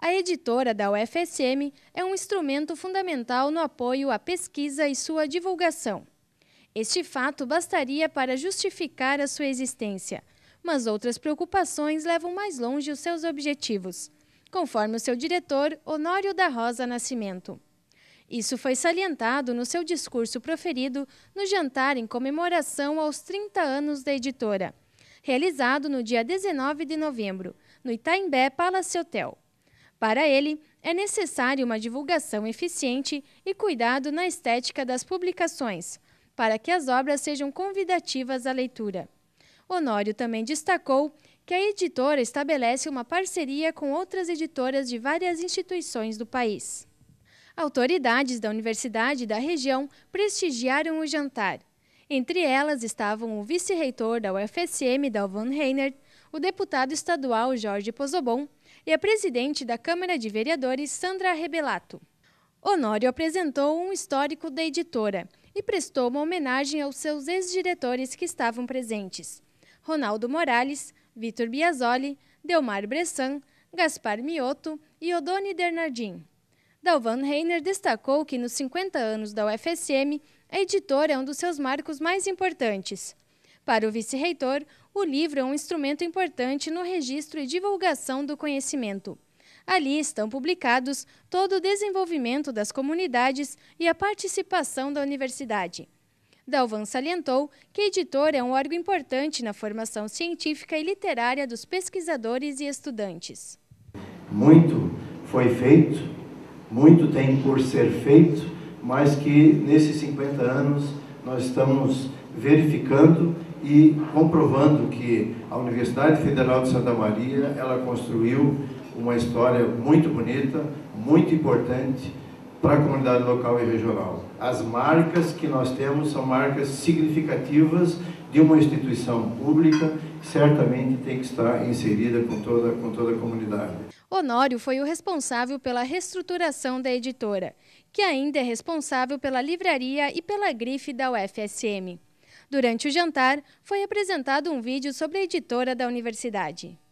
A editora da UFSM é um instrumento fundamental no apoio à pesquisa e sua divulgação. Este fato bastaria para justificar a sua existência, mas outras preocupações levam mais longe os seus objetivos, conforme o seu diretor, Honório da Rosa Nascimento. Isso foi salientado no seu discurso proferido no jantar em comemoração aos 30 anos da editora, realizado no dia 19 de novembro, no Itaimbé Palace Hotel. Para ele, é necessário uma divulgação eficiente e cuidado na estética das publicações, para que as obras sejam convidativas à leitura. Honório também destacou que a editora estabelece uma parceria com outras editoras de várias instituições do país. Autoridades da universidade e da região prestigiaram o jantar entre elas estavam o vice-reitor da UFSM, Dalvan Reiner, o deputado estadual Jorge Pozobon e a presidente da Câmara de Vereadores, Sandra Rebelato. Honório apresentou um histórico da editora e prestou uma homenagem aos seus ex-diretores que estavam presentes. Ronaldo Morales, Vitor Biasoli, Delmar Bressan, Gaspar Mioto e Odone Bernardim. Dalvan Reiner destacou que nos 50 anos da UFSM, a editora é um dos seus marcos mais importantes. Para o vice-reitor, o livro é um instrumento importante no registro e divulgação do conhecimento. Ali estão publicados todo o desenvolvimento das comunidades e a participação da universidade. Dalvan salientou que a editora é um órgão importante na formação científica e literária dos pesquisadores e estudantes. Muito foi feito muito tem por ser feito, mas que nesses 50 anos nós estamos verificando e comprovando que a Universidade Federal de Santa Maria, ela construiu uma história muito bonita, muito importante para a comunidade local e regional. As marcas que nós temos são marcas significativas de uma instituição pública certamente tem que estar inserida com toda, com toda a comunidade. Honório foi o responsável pela reestruturação da editora, que ainda é responsável pela livraria e pela grife da UFSM. Durante o jantar, foi apresentado um vídeo sobre a editora da universidade.